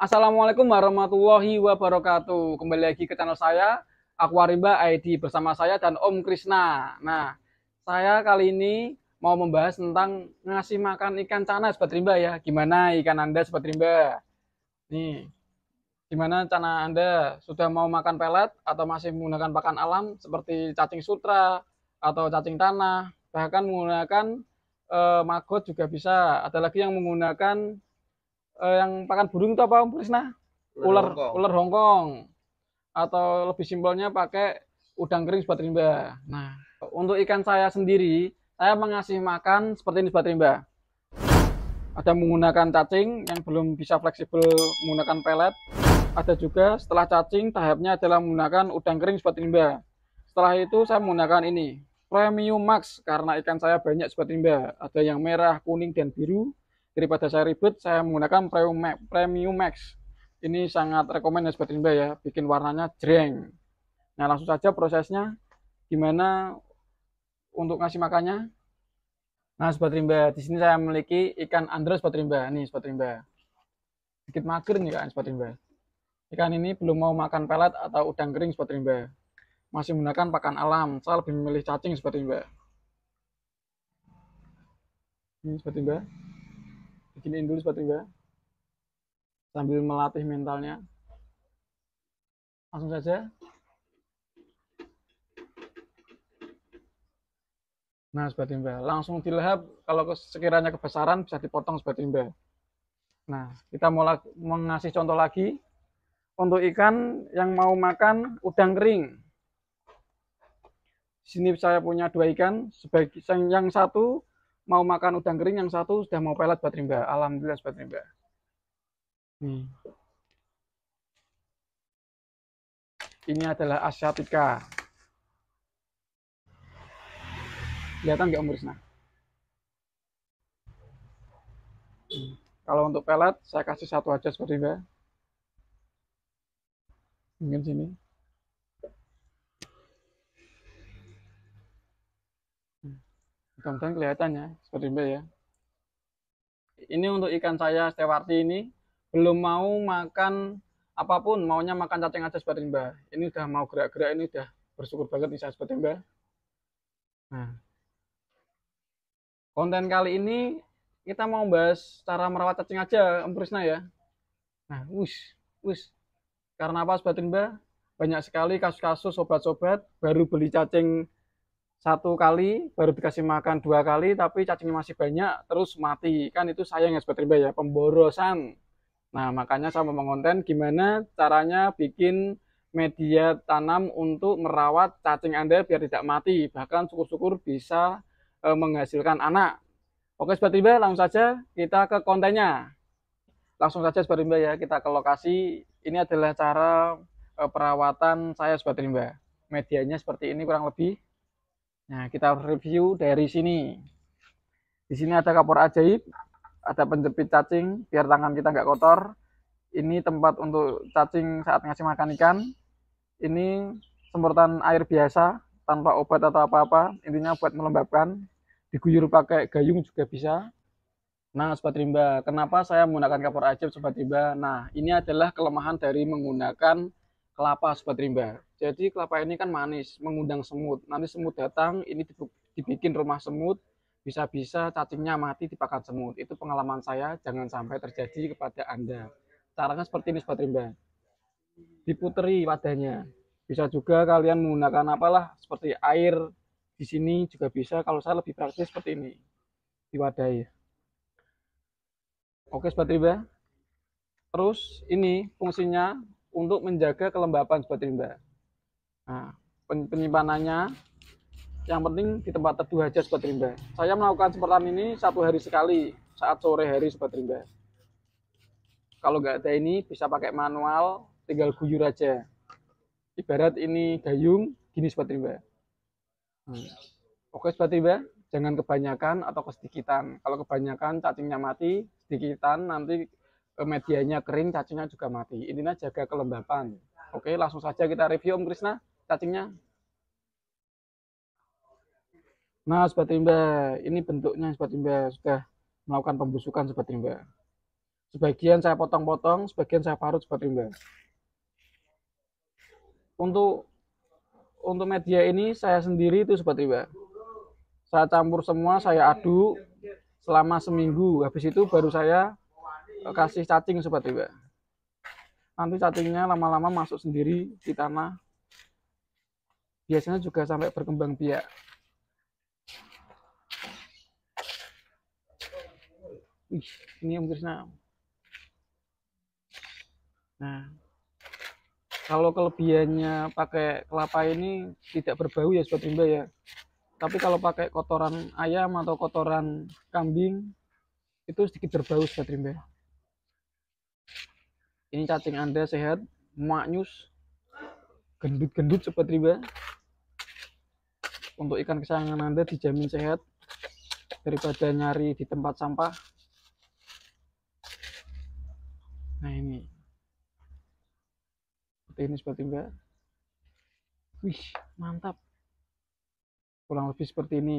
Assalamualaikum warahmatullahi wabarakatuh. Kembali lagi ke channel saya Aquariba ID bersama saya dan Om Krishna. Nah, saya kali ini mau membahas tentang ngasih makan ikan cana seperti rimba ya. Gimana ikan Anda seperti rimba? Nih. Gimana cana Anda sudah mau makan pelet atau masih menggunakan pakan alam seperti cacing sutra atau cacing tanah, bahkan menggunakan eh, maggot magot juga bisa. Ada lagi yang menggunakan eh, yang pakan burung itu apa Om Krisna? Ular ular Hongkong. Atau lebih simpelnya pakai udang kering sebat rimba. Nah, untuk ikan saya sendiri, saya mengasih makan seperti ini sebat rimba. Ada menggunakan cacing yang belum bisa fleksibel menggunakan pelet. Ada juga setelah cacing tahapnya adalah menggunakan udang kering sebat rimba. Setelah itu saya menggunakan ini, premium max karena ikan saya banyak sebat rimba. Ada yang merah, kuning, dan biru daripada saya ribet saya menggunakan premium max, ini sangat rekomen ya sobat rimba ya bikin warnanya jreng nah langsung saja prosesnya gimana untuk ngasih makannya nah sobat rimba di sini saya memiliki ikan andros, sobat rimba nih sobat rimba sedikit mager nih kan sobat rimba ikan ini belum mau makan pelet atau udang kering sobat rimba masih menggunakan pakan alam saya lebih memilih cacing sobat rimba ini sobat rimba bikinin dulu sobat riba sambil melatih mentalnya langsung saja Nah, sobat mbak langsung dilahap kalau sekiranya kebesaran bisa dipotong sobat mbak Nah, kita mau mengasih contoh lagi untuk ikan yang mau makan udang kering. Di sini saya punya dua ikan, sebagai yang satu mau makan udang kering yang satu sudah mau pelet buat rimba alhamdulillah buat rimba hmm. ini adalah asyatika kelihatan nggak umur Krisna hmm. kalau untuk pelet saya kasih satu aja seperti ini mungkin sini mudah-mudahan kelihatan ya seperti mbak ya ini untuk ikan saya Stewarti ini belum mau makan apapun maunya makan cacing aja seperti mbak ini udah mau gerak-gerak ini udah bersyukur banget bisa seperti mbak nah konten kali ini kita mau bahas cara merawat cacing aja Om Krisna ya nah wush wush karena apa sobat mbak banyak sekali kasus-kasus sobat-sobat baru beli cacing satu kali baru dikasih makan dua kali tapi cacingnya masih banyak terus mati kan itu sayang ya seperti riba ya pemborosan nah makanya saya mau mengonten gimana caranya bikin media tanam untuk merawat cacing anda biar tidak mati bahkan syukur-syukur bisa e, menghasilkan anak oke seperti riba langsung saja kita ke kontennya langsung saja seperti riba ya kita ke lokasi ini adalah cara e, perawatan saya seperti riba medianya seperti ini kurang lebih Nah, kita review dari sini. Di sini ada kapur ajaib, ada penjepit cacing biar tangan kita nggak kotor. Ini tempat untuk cacing saat ngasih makan ikan. Ini semprotan air biasa tanpa obat atau apa-apa. Intinya buat melembabkan. Diguyur pakai gayung juga bisa. Nah, Sobat Rimba, kenapa saya menggunakan kapur ajaib, Sobat Rimba? Nah, ini adalah kelemahan dari menggunakan kelapa sobat rimba. Jadi kelapa ini kan manis, mengundang semut. Nanti semut datang, ini dibikin rumah semut, bisa-bisa cacingnya mati dipakan semut. Itu pengalaman saya, jangan sampai terjadi kepada Anda. Caranya seperti ini sobat rimba. Diputeri wadahnya. Bisa juga kalian menggunakan apalah seperti air di sini juga bisa. Kalau saya lebih praktis seperti ini. Diwadahi. Oke sobat rimba. Terus ini fungsinya untuk menjaga kelembapan sobat rimba. Nah, penyimpanannya yang penting di tempat teduh aja sobat rimba. Saya melakukan semprotan ini satu hari sekali saat sore hari sobat rimba. Kalau nggak ada ini bisa pakai manual, tinggal guyur aja. Ibarat ini gayung, gini sobat rimba. Hmm. Oke sobat rimba, jangan kebanyakan atau kesedikitan. Kalau kebanyakan cacingnya mati, sedikitan nanti Eh, medianya kering, cacingnya juga mati. Intinya jaga kelembapan. Oke, langsung saja kita review Om Krisna cacingnya. Nah, sobat rimba, ini bentuknya sobat rimba sudah melakukan pembusukan sobat rimba. Sebagian saya potong-potong, sebagian saya parut sobat rimba. Untuk untuk media ini saya sendiri itu sobat rimba. Saya campur semua, saya aduk selama seminggu. Habis itu baru saya kasih cacing sobat juga nanti cacingnya lama-lama masuk sendiri di tanah biasanya juga sampai berkembang biak Wih, ini Om Krisna. Nah, kalau kelebihannya pakai kelapa ini tidak berbau ya sobat rimba ya. Tapi kalau pakai kotoran ayam atau kotoran kambing itu sedikit berbau sobat rimba ini cacing anda sehat maknyus gendut-gendut seperti ini. untuk ikan kesayangan anda dijamin sehat daripada nyari di tempat sampah nah ini seperti ini seperti ini wih mantap kurang lebih seperti ini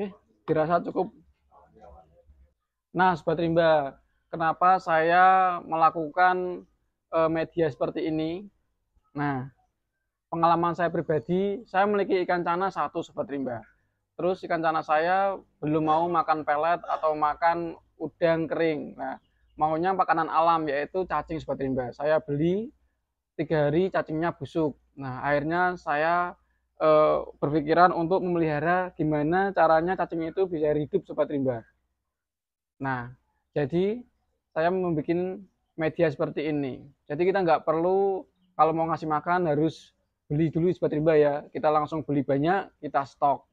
eh dirasa cukup Nah, Sobat Rimba, kenapa saya melakukan uh, media seperti ini? Nah, pengalaman saya pribadi, saya memiliki ikan cana satu, Sobat Rimba. Terus ikan cana saya belum mau makan pelet atau makan udang kering. Nah, maunya makanan alam, yaitu cacing, Sobat Rimba. Saya beli tiga hari cacingnya busuk. Nah, akhirnya saya eh, berpikiran untuk memelihara gimana caranya cacing itu bisa hidup, Sobat Rimba. Nah, jadi saya membuat media seperti ini. Jadi kita nggak perlu kalau mau ngasih makan harus beli dulu sobat riba ya. Kita langsung beli banyak, kita stok.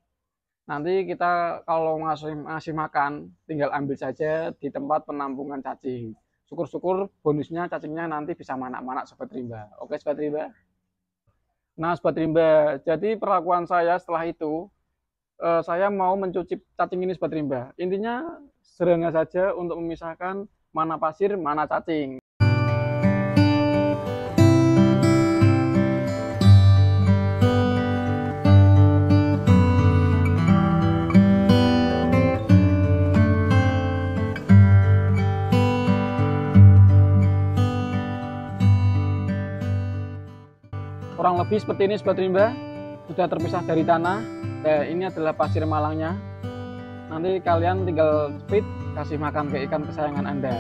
Nanti kita kalau ngasih, ngasih makan, tinggal ambil saja di tempat penampungan cacing. Syukur-syukur bonusnya cacingnya nanti bisa manak-manak sobat rimba. Oke sobat rimba? Nah sobat rimba, jadi perlakuan saya setelah itu, uh, saya mau mencuci cacing ini sebat rimba. Intinya sederhana saja untuk memisahkan mana pasir, mana cacing. Orang lebih seperti ini sebat rimba sudah terpisah dari tanah dan eh, ini adalah pasir malangnya nanti kalian tinggal speed kasih makan ke ikan kesayangan anda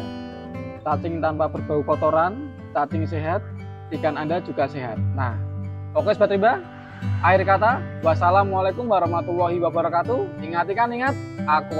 cacing tanpa berbau kotoran cacing sehat ikan anda juga sehat nah oke sobat riba akhir kata wassalamualaikum warahmatullahi wabarakatuh ingat ikan ingat aku